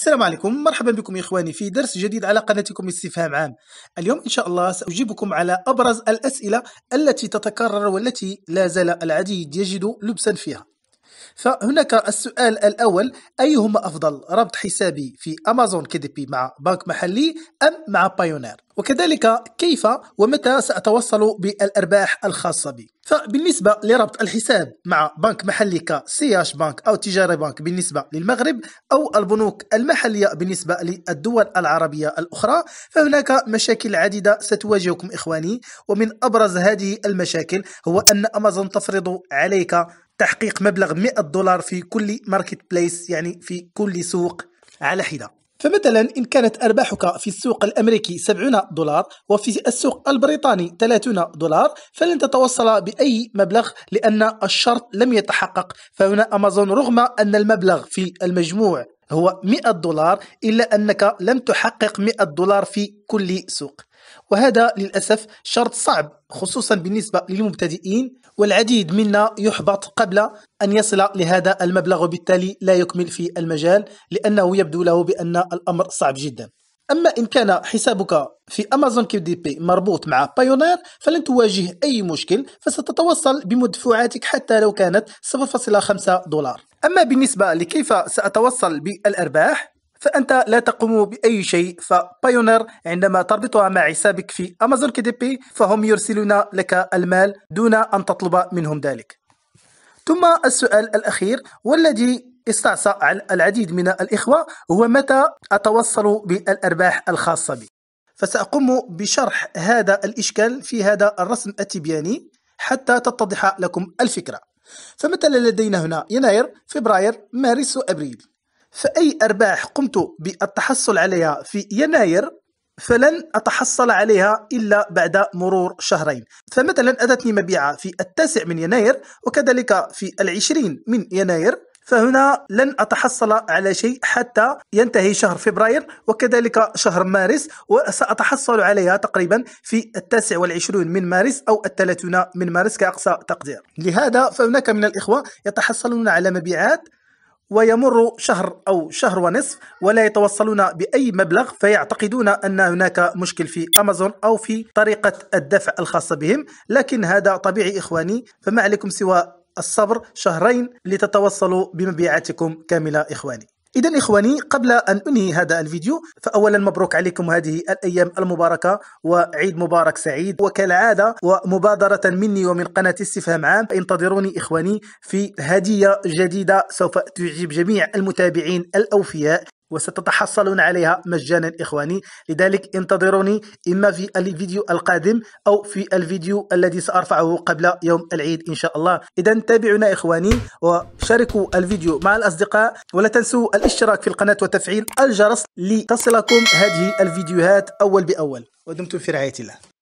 السلام عليكم مرحبا بكم يا اخواني في درس جديد على قناتكم استفهام عام اليوم ان شاء الله ساجيبكم على ابرز الاسئله التي تتكرر والتي لا زال العديد يجد لبسا فيها فهناك السؤال الأول أيهما أفضل ربط حسابي في أمازون كيديبي مع بنك محلي أم مع بايونير وكذلك كيف ومتى سأتوصل بالأرباح الخاصة بي فبالنسبة لربط الحساب مع بنك محلي كسياش بنك أو تجاري بنك بالنسبة للمغرب أو البنوك المحلية بالنسبة للدول العربية الأخرى فهناك مشاكل عديدة ستواجهكم إخواني ومن أبرز هذه المشاكل هو أن أمازون تفرض عليك تحقيق مبلغ 100 دولار في كل ماركت بليس يعني في كل سوق على حده فمثلا إن كانت أرباحك في السوق الأمريكي 70 دولار وفي السوق البريطاني 30 دولار فلن تتوصل بأي مبلغ لأن الشرط لم يتحقق فهنا أمازون رغم أن المبلغ في المجموع هو 100 دولار إلا أنك لم تحقق 100 دولار في كل سوق وهذا للأسف شرط صعب خصوصا بالنسبة للمبتدئين والعديد منا يحبط قبل أن يصل لهذا المبلغ وبالتالي لا يكمل في المجال لأنه يبدو له بأن الأمر صعب جدا أما إن كان حسابك في أمازون كيو دي بي مربوط مع بايونير فلن تواجه أي مشكل فستتوصل بمدفوعاتك حتى لو كانت 0.5 دولار أما بالنسبة لكيف سأتوصل بالأرباح فأنت لا تقوم بأي شيء فبايونير عندما تربطها مع حسابك في أمازون كي دي بي فهم يرسلون لك المال دون أن تطلب منهم ذلك ثم السؤال الأخير والذي استعصى العديد من الإخوة هو متى أتوصل بالأرباح الخاصة بي فسأقوم بشرح هذا الإشكال في هذا الرسم التبياني حتى تتضح لكم الفكرة فمثلا لدينا هنا يناير فبراير مارس وأبريل فأي أرباح قمت بالتحصل عليها في يناير فلن أتحصل عليها إلا بعد مرور شهرين فمثلا أتتني مبيعة في التاسع من يناير وكذلك في العشرين من يناير فهنا لن أتحصل على شيء حتى ينتهي شهر فبراير وكذلك شهر مارس وسأتحصل عليها تقريبا في التاسع والعشرون من مارس أو الثلاثون من مارس كأقصى تقدير لهذا فهناك من الإخوة يتحصلون على مبيعات ويمر شهر أو شهر ونصف ولا يتوصلون بأي مبلغ فيعتقدون أن هناك مشكل في أمازون أو في طريقة الدفع الخاصة بهم لكن هذا طبيعي إخواني فما عليكم سوى الصبر شهرين لتتوصلوا بمبيعاتكم كاملة إخواني إذا إخواني قبل أن أنهي هذا الفيديو فأولا مبروك عليكم هذه الأيام المباركة وعيد مبارك سعيد وكالعادة ومبادرة مني ومن قناة استفهام عام انتظروني إخواني في هدية جديدة سوف تعجب جميع المتابعين الأوفياء وستتحصلون عليها مجانا إخواني لذلك انتظروني إما في الفيديو القادم أو في الفيديو الذي سأرفعه قبل يوم العيد إن شاء الله إذا تابعونا إخواني وشاركوا الفيديو مع الأصدقاء ولا تنسوا الاشتراك في القناة وتفعيل الجرس لتصلكم هذه الفيديوهات أول بأول ودمتم في رعاية الله